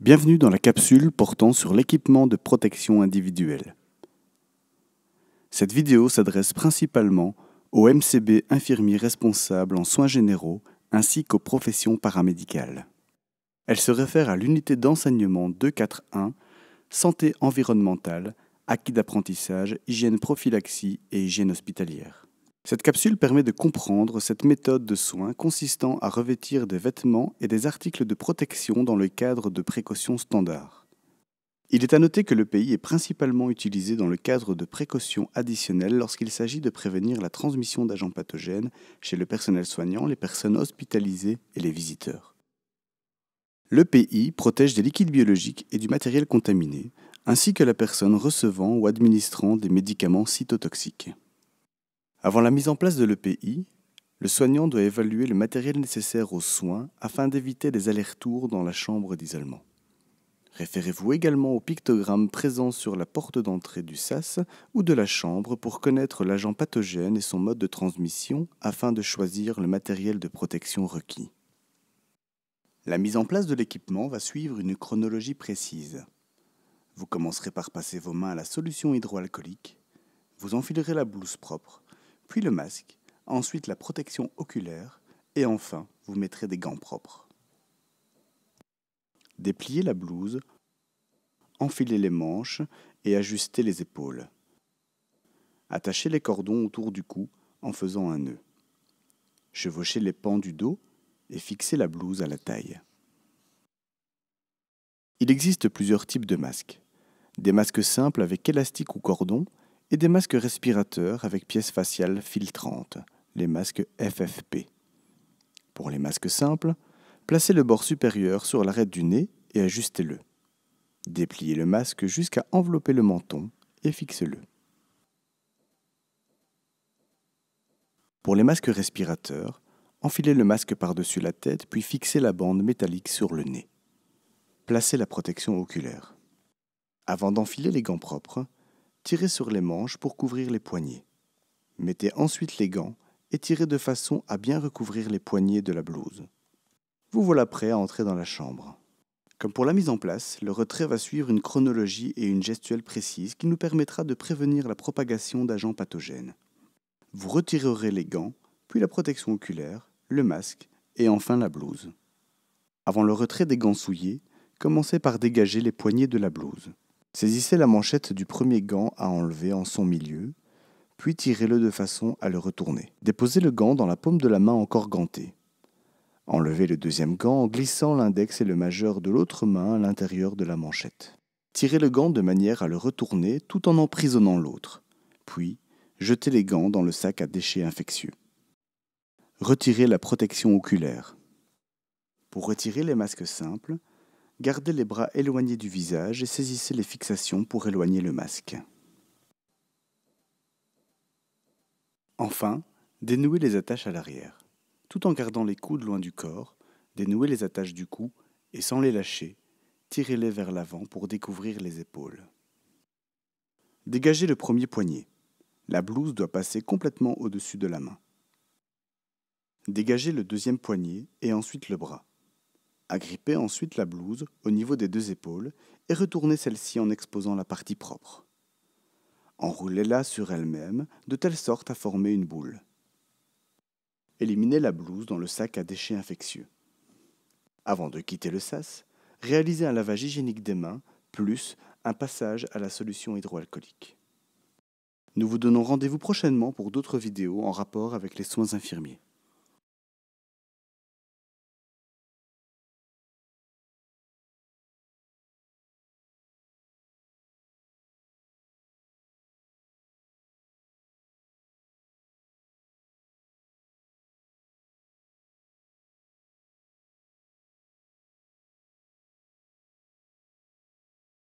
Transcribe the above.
Bienvenue dans la capsule portant sur l'équipement de protection individuelle. Cette vidéo s'adresse principalement aux MCB infirmiers responsables en soins généraux ainsi qu'aux professions paramédicales. Elle se réfère à l'unité d'enseignement 241 Santé environnementale, acquis d'apprentissage, hygiène prophylaxie et hygiène hospitalière. Cette capsule permet de comprendre cette méthode de soins consistant à revêtir des vêtements et des articles de protection dans le cadre de précautions standards. Il est à noter que le pays est principalement utilisé dans le cadre de précautions additionnelles lorsqu'il s'agit de prévenir la transmission d'agents pathogènes chez le personnel soignant, les personnes hospitalisées et les visiteurs. Le pays protège des liquides biologiques et du matériel contaminé, ainsi que la personne recevant ou administrant des médicaments cytotoxiques. Avant la mise en place de l'EPI, le soignant doit évaluer le matériel nécessaire aux soins afin d'éviter des allers-retours dans la chambre d'isolement. Référez-vous également au pictogramme présent sur la porte d'entrée du SAS ou de la chambre pour connaître l'agent pathogène et son mode de transmission afin de choisir le matériel de protection requis. La mise en place de l'équipement va suivre une chronologie précise. Vous commencerez par passer vos mains à la solution hydroalcoolique, vous enfilerez la blouse propre, puis le masque, ensuite la protection oculaire, et enfin vous mettrez des gants propres. Dépliez la blouse, enfilez les manches et ajustez les épaules. Attachez les cordons autour du cou en faisant un nœud. Chevauchez les pans du dos et fixez la blouse à la taille. Il existe plusieurs types de masques. Des masques simples avec élastique ou cordon et des masques respirateurs avec pièces faciales filtrantes, les masques FFP. Pour les masques simples, placez le bord supérieur sur l'arête du nez et ajustez-le. Dépliez le masque jusqu'à envelopper le menton et fixez-le. Pour les masques respirateurs, enfilez le masque par-dessus la tête puis fixez la bande métallique sur le nez. Placez la protection oculaire. Avant d'enfiler les gants propres, Tirez sur les manches pour couvrir les poignets. Mettez ensuite les gants et tirez de façon à bien recouvrir les poignets de la blouse. Vous voilà prêt à entrer dans la chambre. Comme pour la mise en place, le retrait va suivre une chronologie et une gestuelle précise qui nous permettra de prévenir la propagation d'agents pathogènes. Vous retirerez les gants, puis la protection oculaire, le masque et enfin la blouse. Avant le retrait des gants souillés, commencez par dégager les poignets de la blouse. Saisissez la manchette du premier gant à enlever en son milieu, puis tirez-le de façon à le retourner. Déposez le gant dans la paume de la main encore gantée. Enlevez le deuxième gant en glissant l'index et le majeur de l'autre main à l'intérieur de la manchette. Tirez le gant de manière à le retourner tout en emprisonnant l'autre, puis jetez les gants dans le sac à déchets infectieux. Retirez la protection oculaire. Pour retirer les masques simples, gardez les bras éloignés du visage et saisissez les fixations pour éloigner le masque. Enfin, dénouez les attaches à l'arrière. Tout en gardant les coudes loin du corps, dénouez les attaches du cou et sans les lâcher, tirez-les vers l'avant pour découvrir les épaules. Dégagez le premier poignet. La blouse doit passer complètement au-dessus de la main. Dégagez le deuxième poignet et ensuite le bras. Agrippez ensuite la blouse au niveau des deux épaules et retournez celle-ci en exposant la partie propre. Enroulez-la sur elle-même de telle sorte à former une boule. Éliminez la blouse dans le sac à déchets infectieux. Avant de quitter le sas, réalisez un lavage hygiénique des mains plus un passage à la solution hydroalcoolique. Nous vous donnons rendez-vous prochainement pour d'autres vidéos en rapport avec les soins infirmiers.